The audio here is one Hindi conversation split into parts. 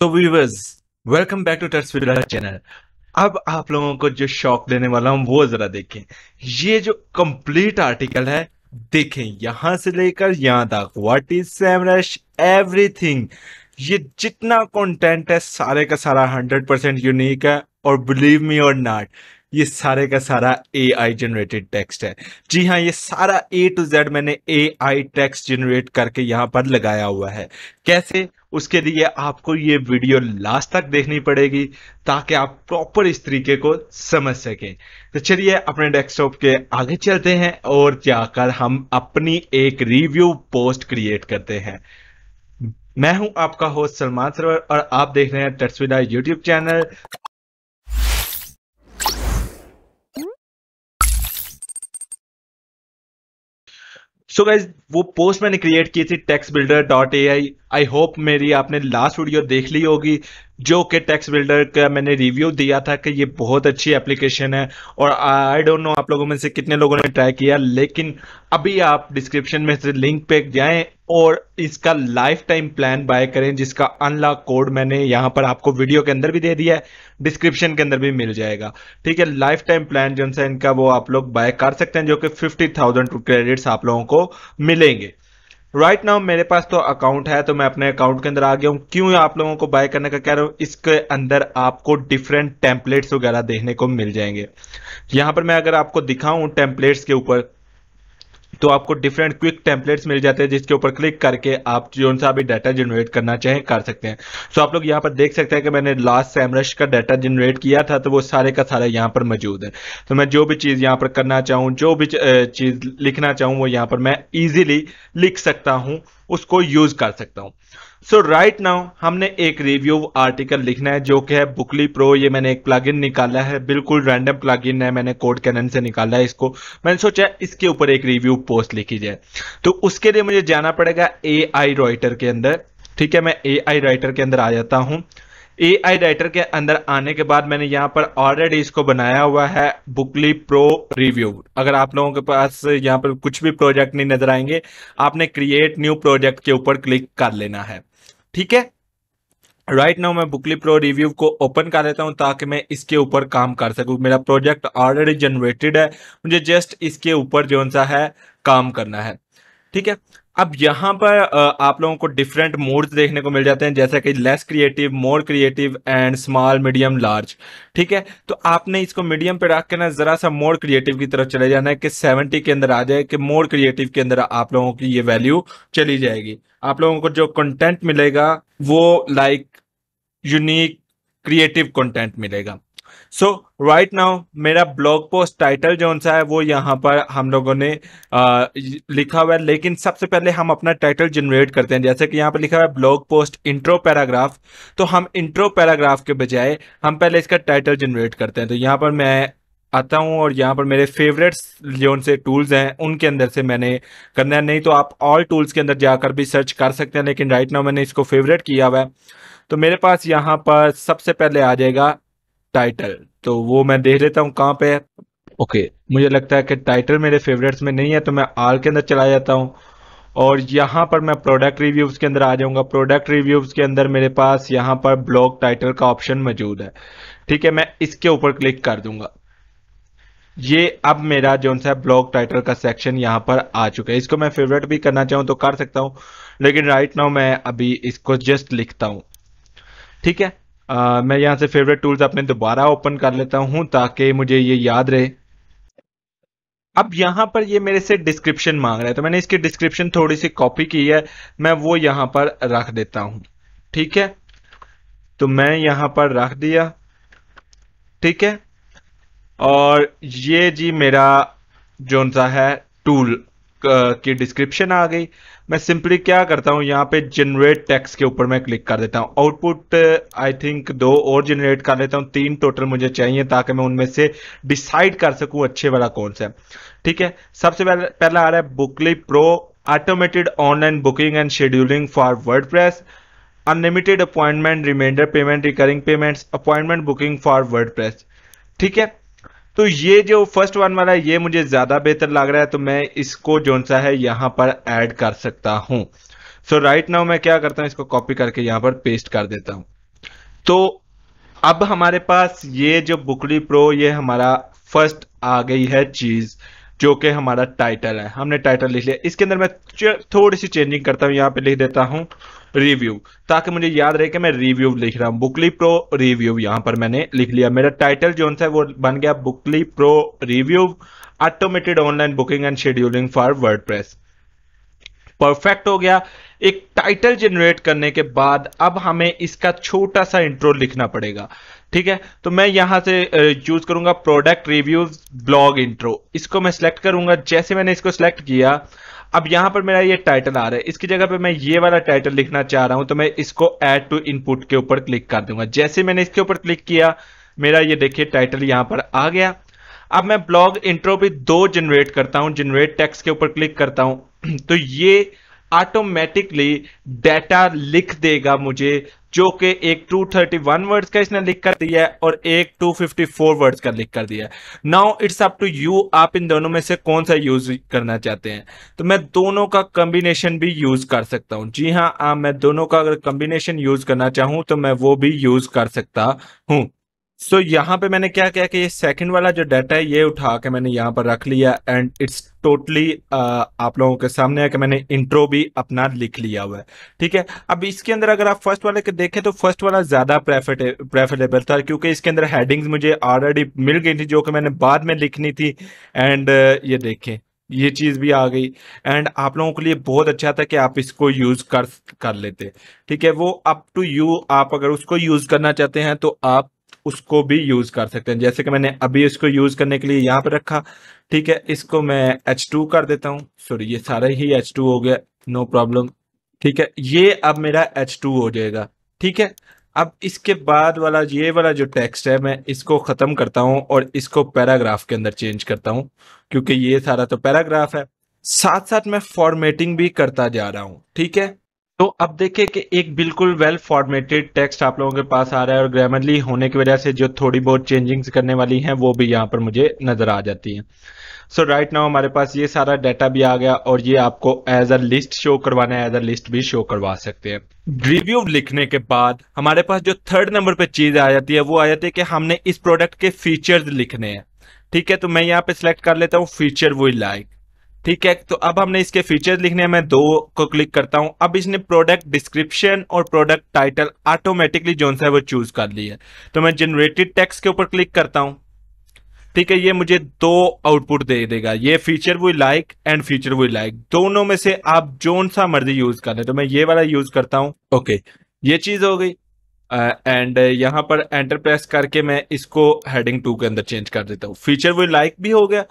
तो व्यूवर्स वेलकम बैक टू टर्सविला चैनल अब आप लोगों को जो शौक देने वाला हूं वो जरा देखें ये जो कंप्लीट आर्टिकल है देखें यहां से लेकर यहां तक व्हाट इज सैमरश एवरीथिंग ये जितना कंटेंट है सारे का सारा 100% यूनिक है और बिलीव मी और नॉट ये सारे का सारा ए आई जनरेटेड टेक्स्ट है जी हाँ ये सारा ए टू जेड मैंने ए आई टेक्स्ट जनरेट करके यहाँ पर लगाया हुआ है कैसे उसके लिए आपको ये वीडियो लास्ट तक देखनी पड़ेगी ताकि आप प्रॉपर इस तरीके को समझ सकें तो चलिए अपने डेस्कटॉप के आगे चलते हैं और जाकर हम अपनी एक रिव्यू पोस्ट क्रिएट करते हैं मैं हूं आपका होस्ट सलमान सरवर और आप देख रहे हैं तस्वीर YouTube channel so so guys वो पोस्ट मैंने क्रिएट की थी text builder dot A I I hope मेरी आपने लास्ट वीडियो देख ली होगी जो कि टैक्स बिल्डर का मैंने रिव्यू दिया था कि ये बहुत अच्छी एप्लीकेशन है और आई डोंट नो आप लोगों में से कितने लोगों ने ट्राई किया लेकिन अभी आप डिस्क्रिप्शन में से लिंक पे जाएं और इसका लाइफ टाइम प्लान बाय करें जिसका अनलॉक कोड मैंने यहां पर आपको वीडियो के अंदर भी दे दिया है डिस्क्रिप्शन के अंदर भी मिल जाएगा ठीक है लाइफ टाइम प्लान जो है इनका वो आप लोग बाय कर सकते हैं जो कि फिफ्टी थाउजेंड क्रेडिट्स आप लोगों को मिलेंगे राइट right नाउ मेरे पास तो अकाउंट है तो मैं अपने अकाउंट के अंदर आ गया हूँ क्यों आप लोगों को बाय करने का कह रहा हूँ इसके अंदर आपको डिफरेंट टेम्पलेट्स वगैरह देखने को मिल जाएंगे यहाँ पर मैं अगर आपको दिखाऊं टेम्पलेट्स के ऊपर तो आपको डिफरेंट क्विक टेम्पलेट्स मिल जाते हैं जिसके ऊपर क्लिक करके आप जो सा भी डाटा जनरेट करना चाहें कर सकते हैं सो आप लोग यहाँ पर देख सकते हैं कि मैंने लास्ट सैमरश का डाटा जनरेट किया था तो वो सारे का सारा यहाँ पर मौजूद है तो मैं जो भी चीज़ यहाँ पर करना चाहूँ जो भी चीज़ लिखना चाहूँ वो यहाँ पर मैं ईजिली लिख सकता हूँ उसको यूज कर सकता हूं सो राइट नाउ हमने एक रिव्यू आर्टिकल लिखना है जो कि है बुकली प्रो ये मैंने एक प्लग निकाला है बिल्कुल रैंडम प्लग है मैंने कोड कैनन से निकाला है इसको मैंने सोचा इसके ऊपर एक रिव्यू पोस्ट लिखी जाए तो उसके लिए मुझे जाना पड़ेगा ए आई रॉइटर के अंदर ठीक है मैं ए आई राइटर के अंदर आ जाता हूं ए आई राइटर के अंदर आने के बाद मैंने यहाँ पर ऑलरेडी इसको बनाया हुआ है बुकली प्रो रिव्यू अगर आप लोगों के पास यहाँ पर कुछ भी प्रोजेक्ट नहीं नजर आएंगे आपने क्रिएट न्यू प्रोजेक्ट के ऊपर क्लिक कर लेना है ठीक है राइट right नाउ मैं बुकली प्रो रिव्यू को ओपन कर लेता हूं ताकि मैं इसके ऊपर काम कर सकूं मेरा प्रोजेक्ट ऑलरेडी जनरेटेड है मुझे जस्ट इसके ऊपर जो सा है काम करना है ठीक है अब यहाँ पर आप लोगों को डिफरेंट मोड्स देखने को मिल जाते हैं जैसे कि less creative more creative and small medium large ठीक है तो आपने इसको मीडियम पे रख के ना ज़रा सा मोर क्रिएटिव की तरफ चले जाना है कि सेवेंटी के अंदर आ जाए कि मोर क्रिएटिव के अंदर आप लोगों की ये वैल्यू चली जाएगी आप लोगों को जो कंटेंट मिलेगा वो लाइक यूनिक क्रिएटिव कंटेंट मिलेगा सो राइट नाउ मेरा ब्लॉग पोस्ट टाइटल जो सा है वो यहाँ पर हम लोगों ने आ, लिखा हुआ है लेकिन सबसे पहले हम अपना टाइटल जनरेट करते हैं जैसे कि यहाँ पर लिखा हुआ है ब्लॉग पोस्ट इंट्रो पैराग्राफ तो हम इंट्रो पैराग्राफ के बजाय हम पहले इसका टाइटल जनरेट करते हैं तो यहाँ पर मैं आता हूँ और यहाँ पर मेरे फेवरेट्स जो से टूल्स हैं उनके अंदर से मैंने करना है नहीं तो आप ऑल टूल्स के अंदर जाकर भी सर्च कर सकते हैं लेकिन राइट नाउ मैंने इसको फेवरेट किया हुआ है तो मेरे पास यहाँ पर सबसे पहले आ जाएगा टाइटल तो वो मैं देख लेता हूँ कहाँ पे है ओके मुझे लगता है कि टाइटल मेरे फेवरेट्स में नहीं है तो मैं आल के अंदर चला जाता हूँ और यहाँ पर मैं प्रोडक्ट रिव्यूज़ के अंदर आ जाऊंगा प्रोडक्ट रिव्यूज़ के अंदर मेरे पास यहाँ पर ब्लॉग टाइटल का ऑप्शन मौजूद है ठीक है मैं इसके ऊपर क्लिक कर दूंगा ये अब मेरा जो सा ब्लॉग टाइटल का सेक्शन यहाँ पर आ चुका है इसको मैं फेवरेट भी करना चाहूँ तो कर सकता हूँ लेकिन राइट नाउ मैं अभी इसको जस्ट लिखता हूँ ठीक है मैं यहाँ से फेवरेट टूल्स अपने दोबारा ओपन कर लेता हूं ताकि मुझे ये याद रहे अब यहां पर ये मेरे से डिस्क्रिप्शन मांग रहा है तो मैंने इसकी डिस्क्रिप्शन थोड़ी सी कॉपी की है मैं वो यहां पर रख देता हूं ठीक है तो मैं यहां पर रख दिया ठीक है और ये जी मेरा जो सा है टूल की डिस्क्रिप्शन आ गई मैं सिंपली क्या करता हूँ यहाँ पे जनरेट टैक्स के ऊपर मैं क्लिक कर देता हूँ आउटपुट आई थिंक दो और जनरेट कर लेता हूँ तीन टोटल मुझे चाहिए ताकि मैं उनमें से डिसाइड कर सकूँ अच्छे वाला कौन सा है ठीक है सबसे पहले पहला आ रहा है Bookly Pro automated online booking and scheduling for word unlimited appointment reminder payment recurring payments appointment booking for word ठीक है तो ये जो फर्स्ट वन वाला है ये मुझे ज़्यादा बेहतर लग रहा है तो मैं इसको जो सा है यहां पर ऐड कर सकता हूं सो राइट नाउ मैं क्या करता हूं इसको कॉपी करके यहां पर पेस्ट कर देता हूं तो अब हमारे पास ये जो बुकली प्रो ये हमारा फर्स्ट आ गई है चीज़ जो कि हमारा टाइटल है हमने टाइटल लिख लिया इसके अंदर मैं थोड़ी सी चेंजिंग करता हूं यहां पे लिख देता हूं रिव्यू ताकि मुझे याद रहे कि मैं रिव्यू लिख रहा हूँ बुकली प्रो रिव्यू यहाँ पर मैंने लिख लिया मेरा टाइटल जो है वो बन गया Bookly Pro review automated online booking and scheduling for word perfect हो गया एक टाइटल जनरेट करने के बाद अब हमें इसका छोटा सा इंट्रो लिखना पड़ेगा ठीक है तो मैं यहां से चूज करूंगा प्रोडक्ट रिव्यूज ब्लॉग इंट्रो इसको मैं सिलेक्ट करूंगा जैसे मैंने इसको सिलेक्ट किया अब यहां पर मेरा ये टाइटल आ रहा है इसकी जगह पे मैं ये वाला टाइटल लिखना चाह रहा हूं तो मैं इसको ऐड टू इनपुट के ऊपर क्लिक कर दूंगा जैसे मैंने इसके ऊपर क्लिक किया मेरा ये देखिए टाइटल यहां पर आ गया अब मैं ब्लॉग इंट्रो भी दो जनरेट करता हूं जनरेट टेक्स्ट के ऊपर क्लिक करता हूं तो ये ऑटोमेटिकली डेटा लिख देगा मुझे जो कि एक 231 वर्ड्स का इसने लिख कर दिया है और एक 254 वर्ड्स का लिख कर दिया है now it's up to you आप इन दोनों में से कौन सा यूज करना चाहते हैं तो मैं दोनों का कम्बिनेशन भी यूज कर सकता हूं जी हाँ आ, मैं दोनों का अगर कम्बिनेशन यूज करना चाहूँ तो मैं वो भी यूज कर सकता हूँ सो so, यहाँ पे मैंने क्या किया कि ये सेकंड वाला जो डाटा है ये उठा के मैंने यहाँ पर रख लिया एंड इट्स टोटली आप लोगों के सामने है कि मैंने इंट्रो भी अपना लिख लिया हुआ है ठीक है अब इसके अंदर अगर आप फर्स्ट वाले के देखें तो फर्स्ट वाला ज़्यादा प्रेफरेबल था क्योंकि इसके अंदर हेडिंग्स मुझे ऑलरेडी मिल गई थी जो कि मैंने बाद में लिखनी थी एंड uh, ये देखें ये चीज़ भी आ गई एंड आप लोगों के लिए बहुत अच्छा था कि आप इसको यूज़ कर कर लेते ठीक है वो अप टू यू आप अगर उसको यूज़ करना चाहते हैं तो आप उसको भी यूज कर सकते हैं जैसे कि मैंने अभी इसको यूज करने के लिए यहाँ पर रखा ठीक है इसको मैं H2 कर देता हूँ सॉरी ये सारा ही H2 हो गया नो प्रॉब्लम ठीक है ये अब मेरा H2 हो जाएगा ठीक है अब इसके बाद वाला ये वाला जो टेक्स्ट है मैं इसको ख़त्म करता हूँ और इसको पैराग्राफ के अंदर चेंज करता हूँ क्योंकि ये सारा तो पैराग्राफ है साथ साथ मैं फॉर्मेटिंग भी करता जा रहा हूँ ठीक है तो अब देखिए कि एक बिल्कुल वेल फॉर्मेटेड टेक्स्ट आप लोगों के पास आ रहा है और ग्रामरली होने की वजह से जो थोड़ी बहुत चेंजिंग्स करने वाली हैं वो भी यहाँ पर मुझे नजर आ जाती हैं सो राइट नाउ हमारे पास ये सारा डाटा भी आ गया और ये आपको एज अ लिस्ट शो करवाना है एज अ लिस्ट भी शो करवा सकते हैं रिव्यू लिखने के बाद हमारे पास जो थर्ड नंबर पर चीज आ जाती है वो आ जाती है कि हमने इस प्रोडक्ट के फीचर्स लिखने हैं ठीक है तो मैं यहाँ पे सिलेक्ट कर लेता हूँ फीचर वी लाइक ठीक है तो अब हमने इसके फीचर्स लिखने हैं मैं दो को क्लिक करता हूं अब इसने प्रोडक्ट डिस्क्रिप्शन और प्रोडक्ट टाइटल ऑटोमेटिकली जो है वो चूज कर लिया है तो मैं जनरेटेड टेक्स्ट के ऊपर क्लिक करता हूं ठीक है ये मुझे दो आउटपुट दे देगा ये feature we like and feature we like दोनों में से आप जोन सा मर्जी यूज कर ले तो मैं ये वाला यूज करता हूँ ओके ये चीज हो गई एंड uh, पर एंटर प्रेस करके मैं इसको हेडिंग टू के अंदर चेंज कर देता हूँ फीचर वी लाइक भी हो गया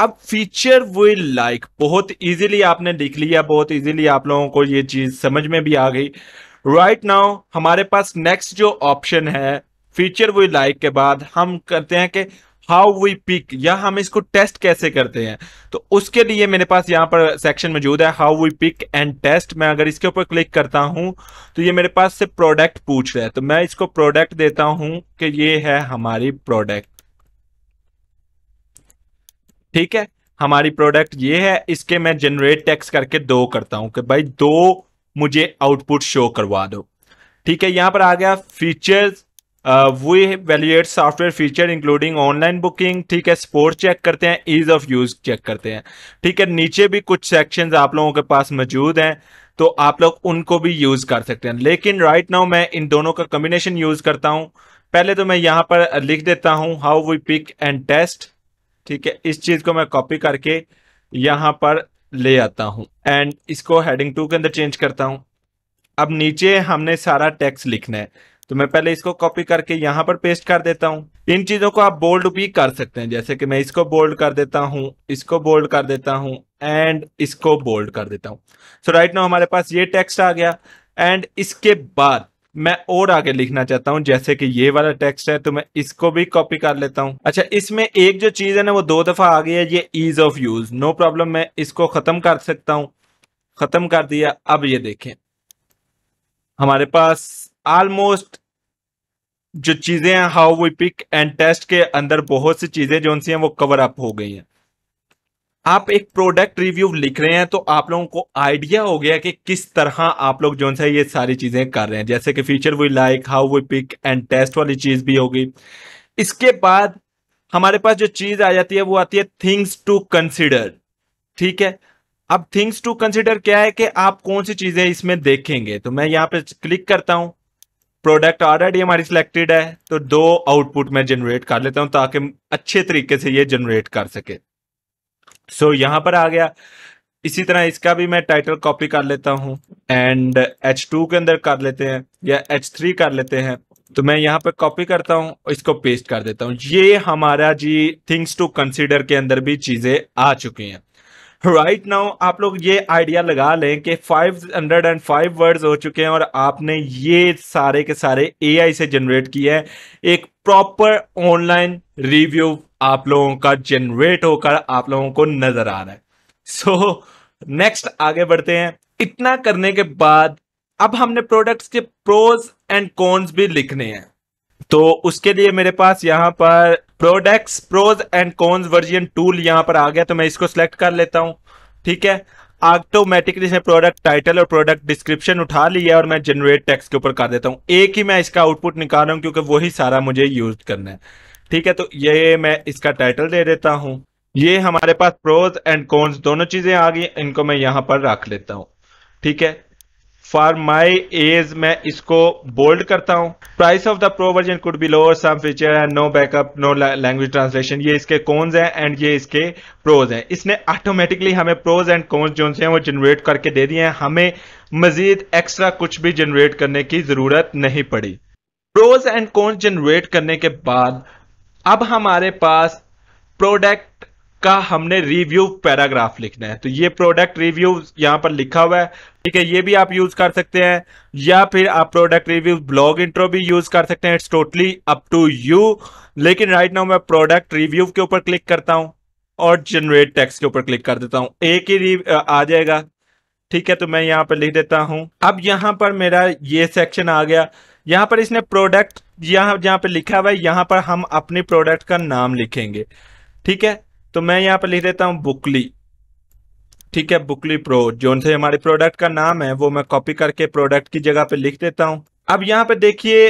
अब फीचर वी लाइक बहुत इजीली आपने लिख लिया बहुत इजीली आप लोगों को ये चीज समझ में भी आ गई राइट right नाउ हमारे पास नेक्स्ट जो ऑप्शन है फीचर वी लाइक के बाद हम करते हैं कि हाउ वी पिक या हम इसको टेस्ट कैसे करते हैं तो उसके लिए मेरे पास यहाँ पर सेक्शन मौजूद है how we pick and test मैं अगर इसके ऊपर क्लिक करता हूँ तो ये मेरे पास से प्रोडक्ट पूछ रहा है तो मैं इसको प्रोडक्ट देता हूँ कि ये है हमारी प्रोडक्ट ठीक है हमारी प्रोडक्ट ये है इसके मैं जनरेट टैक्स करके दो करता हूं कि भाई दो मुझे आउटपुट शो करवा दो ठीक है यहाँ पर आ गया features we evaluate software feature including online booking ठीक है स्पोर्ट चेक करते हैं ईज ऑफ यूज चेक करते हैं ठीक है नीचे भी कुछ सेक्शन आप लोगों के पास मौजूद हैं तो आप लोग उनको भी यूज कर सकते हैं लेकिन राइट right नाउ मैं इन दोनों का कम्बिनेशन यूज करता हूँ पहले तो मैं यहाँ पर लिख देता हूँ how we pick and test ठीक है इस चीज को मैं कॉपी करके यहां पर ले आता हूं एंड इसको हेडिंग टू के अंदर चेंज करता हूं अब नीचे हमने सारा टेक्स्ट लिखना है तो मैं पहले इसको कॉपी करके यहां पर पेस्ट कर देता हूं इन चीजों को आप बोल्ड भी कर सकते हैं जैसे कि मैं इसको बोल्ड कर देता हूं इसको बोल्ड कर देता हूं एंड इसको बोल्ड कर देता हूं सो राइट नाउ हमारे पास ये टेक्स्ट आ गया एंड इसके बाद मैं और आगे लिखना चाहता हूँ जैसे कि ये वाला टेक्स्ट है तो मैं इसको भी कॉपी कर लेता हूँ अच्छा इसमें एक जो चीज़ है ना वो दो दफ़ा आ गई है ये ease of use no problem मैं इसको ख़त्म कर सकता हूँ ख़त्म कर दिया अब ये देखें हमारे पास ऑलमोस्ट जो चीज़ें हैं how we pick and test के अंदर बहुत सी चीज़ें जो उनसी हैं वो कवर अप हो गई हैं आप एक प्रोडक्ट रिव्यू लिख रहे हैं तो आप लोगों को आइडिया हो गया कि किस तरह आप लोग जो है ये सारी चीजें कर रहे हैं जैसे कि feature we like how we pick and test वाली चीज भी होगी इसके बाद हमारे पास जो चीज आ जाती है वो आती है थिंग्स टू कंसिडर ठीक है अब थिंग्स टू कंसिडर क्या है कि आप कौन सी चीजें इसमें देखेंगे तो मैं यहाँ पे क्लिक करता हूँ प्रोडक्ट ऑलरेडी हमारी सिलेक्टेड है तो दो आउटपुट मैं जनरेट कर लेता हूँ ताकि अच्छे तरीके से ये जनरेट कर सके सो so, यहां पर आ गया इसी तरह इसका भी मैं टाइटल कॉपी कर लेता हूँ एंड एच टू के अंदर कर लेते हैं या एच थ्री कर लेते हैं तो मैं यहाँ पर कॉपी करता हूँ इसको पेस्ट कर देता हूँ ये हमारा जी थिंग्स टू कंसिडर के अंदर भी चीज़ें आ चुकी हैं राइट right नाउ आप लोग ये आइडिया लगा लें कि 505 वर्ड्स हो चुके हैं और आपने ये सारे के सारे एआई से जनरेट किया है एक प्रॉपर ऑनलाइन रिव्यू आप लोगों का जनरेट होकर आप लोगों को नजर आ रहा है सो so, नेक्स्ट आगे बढ़ते हैं इतना करने के बाद अब हमने प्रोडक्ट्स के प्रोज एंड कॉन्स भी लिखने हैं तो उसके लिए मेरे पास यहाँ पर products pros and cons version tool यहाँ पर आ गया तो मैं इसको सिलेक्ट कर लेता हूँ ठीक है ऑटोमेटिकली इसने प्रोडक्ट टाइटल और प्रोडक्ट डिस्क्रिप्शन उठा लिया और मैं जनरेट टेक्स्ट के ऊपर कर देता हूँ एक ही मैं इसका आउटपुट निकाल रहा हूँ क्योंकि वही सारा मुझे यूज करना है ठीक है तो ये मैं इसका टाइटल दे देता हूँ ये हमारे पास प्रोज एंड कॉन्स दोनों चीजें आ गई इनको मैं यहाँ पर रख लेता हूँ ठीक है फॉर माई एज मैं इसको बोल्ड करता हूं price of the pro version could be lower some feature and no backup no language translation ये इसके कॉन्स हैं एंड ये इसके प्रोज हैं इसने ऑटोमेटिकली हमें प्रोज एंड कॉन्स जो हैं वो जनरेट करके दे दिए हैं हमें मजीद एक्स्ट्रा कुछ भी जनरेट करने की जरूरत नहीं पड़ी प्रोज एंड कॉन्स जनरेट करने के बाद अब हमारे पास प्रोडक्ट का हमने रिव्यू पैराग्राफ लिखना है तो ये प्रोडक्ट रिव्यू यहां पर लिखा हुआ है ठीक है ये भी आप यूज कर सकते हैं या फिर आप प्रोडक्ट रिव्यू ब्लॉग इंट्रो भी यूज कर सकते हैं it's totally up to you लेकिन राइट नाउ मैं प्रोडक्ट रिव्यू के ऊपर क्लिक करता हूं और जनरेट टेक्स्ट के ऊपर क्लिक कर देता हूं एक ही आ जाएगा ठीक है तो मैं यहां पर लिख देता हूं अब यहां पर मेरा ये सेक्शन आ गया यहाँ पर इसने प्रोडक्ट यहाँ जहाँ पे लिखा हुआ है यहाँ पर हम अपने प्रोडक्ट का नाम लिखेंगे ठीक है तो मैं यहाँ पर लिख देता हूँ बुकली ठीक है बुकली प्रो जो से हमारे प्रोडक्ट का नाम है वो मैं कॉपी करके प्रोडक्ट की जगह पे लिख देता हूँ अब यहाँ पे देखिए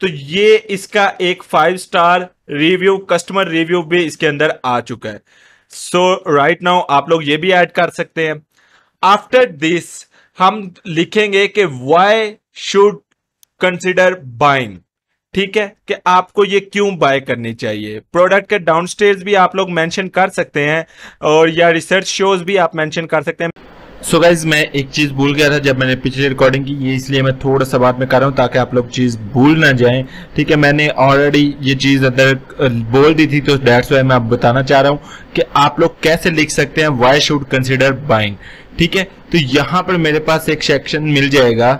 तो ये इसका एक five star review customer review भी इसके अंदर आ चुका है सो राइट नाउ आप लोग ये भी ऐड कर सकते हैं आफ्टर दिस हम लिखेंगे कि वाई शुड कंसिडर बाइंग ठीक है कि आपको ये क्यों बाय करनी चाहिए प्रोडक्ट के डाउन भी आप लोग मेंशन कर सकते हैं और या रिसर्च शोज भी आप मेंशन कर सकते हैं सो so गाइज मैं एक चीज़ भूल गया था जब मैंने पिछली रिकॉर्डिंग की ये इसलिए मैं थोड़ा सा बात में कर रहा हूँ ताकि आप लोग चीज़ भूल ना जाएं ठीक है मैंने ऑलरेडी ये चीज़ अंदर बोल दी थी तो डेट्स वाई मैं आप बताना चाह रहा हूँ कि आप लोग कैसे लिख सकते हैं वाई शुड कंसिडर बाइंग ठीक है तो यहाँ पर मेरे पास एक सेक्शन मिल जाएगा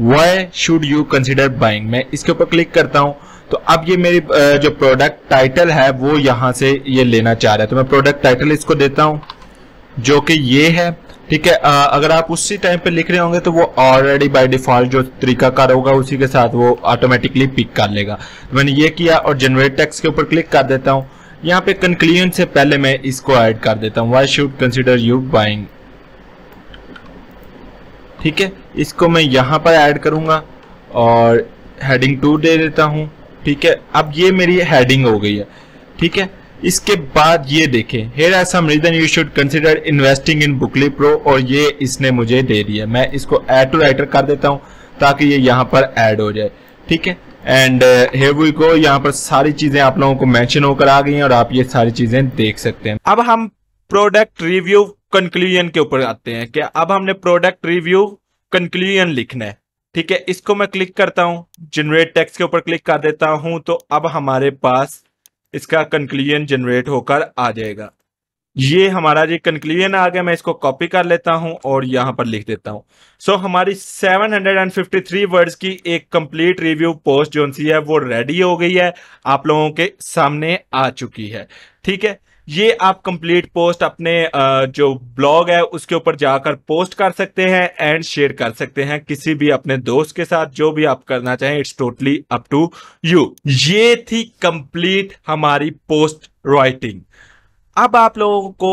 why should you consider buying मैं इसके ऊपर क्लिक करता हूँ तो अब ये मेरी जो प्रोडक्ट टाइटल है वो यहां से ये लेना चाह रहा है तो मैं प्रोडक्ट टाइटल इसको देता हूँ जो कि ये है ठीक है आ, अगर आप उसी टाइम पे लिख रहे होंगे तो वो ऑलरेडी बाय डिफॉल्ट जो तरीका कार होगा उसी के साथ वो ऑटोमेटिकली पिक कर लेगा तो मैंने ये किया और जनरेट टेक्स्ट के ऊपर क्लिक कर देता हूँ यहाँ पे कंक्लूजन से पहले मैं इसको ऐड कर देता हूँ why should consider you buying ठीक है इसको मैं यहाँ पर ऐड करूँगा और हेडिंग टू दे देता हूँ ठीक है अब ये मेरी हेडिंग हो गई है ठीक है इसके बाद ये देखें here are some reason you should consider investing in Bookly pro और ये इसने मुझे दे दिया मैं इसको ऐड टू राइटर कर देता हूँ ताकि ये यहाँ पर ऐड हो जाए ठीक है एंड हेयर वी को यहाँ पर सारी चीजें आप लोगों को मेंशन होकर आ गई हैं और आप ये सारी चीजें देख सकते हैं अब हम प्रोडक्ट रिव्यू कंक्लूजन के ऊपर आते हैं कि अब हमने प्रोडक्ट रिव्यू कंक्लूजन लिखना है ठीक है इसको मैं क्लिक करता हूँ जनरेट टेक्स्ट के ऊपर क्लिक कर देता हूं तो अब हमारे पास इसका कंक्लूजन जनरेट होकर आ जाएगा ये हमारा जी कंक्लूजन आ गया मैं इसको कॉपी कर लेता हूं और यहां पर लिख देता हूं सो so, हमारी 753 वर्ड्स की एक कंप्लीट रिव्यू पोस्ट जो सी है वो रेडी हो गई है आप लोगों के सामने आ चुकी है ठीक है ये आप कंप्लीट पोस्ट अपने जो ब्लॉग है उसके ऊपर जाकर पोस्ट कर सकते हैं एंड शेयर कर सकते हैं किसी भी अपने दोस्त के साथ जो भी आप करना चाहें it's totally up to you ये थी कंप्लीट हमारी पोस्ट राइटिंग अब आप लोगों को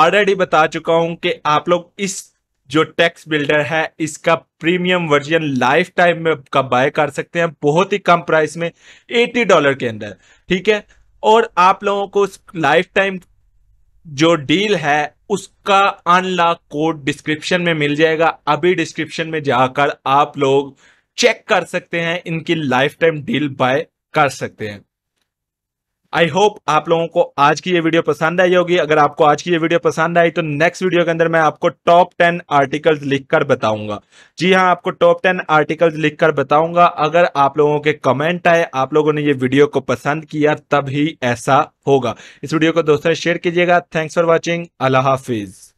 ऑलरेडी बता चुका हूं कि आप लोग इस जो टेक्स बिल्डर है इसका प्रीमियम वर्जन लाइफ टाइम में का बाय कर सकते हैं बहुत ही कम प्राइस में एटी डॉलर के अंदर ठीक है और आप लोगों को लाइफ टाइम जो डील है उसका अनलॉक कोड डिस्क्रिप्शन में मिल जाएगा अभी डिस्क्रिप्शन में जाकर आप लोग चेक कर सकते हैं इनकी लाइफ टाइम डील बाय कर सकते हैं आई होप आप लोगों को आज की ये वीडियो पसंद आई होगी अगर आपको आज की ये वीडियो पसंद आई तो नेक्स्ट वीडियो के अंदर मैं आपको टॉप टेन आर्टिकल्स लिखकर बताऊंगा जी हाँ आपको टॉप टेन आर्टिकल्स लिखकर बताऊंगा अगर आप लोगों के कमेंट आए आप लोगों ने ये वीडियो को पसंद किया तब ही ऐसा होगा इस वीडियो को दोस्तों शेयर कीजिएगा थैंक्स फॉर वॉचिंग अल्लाह हाफिज़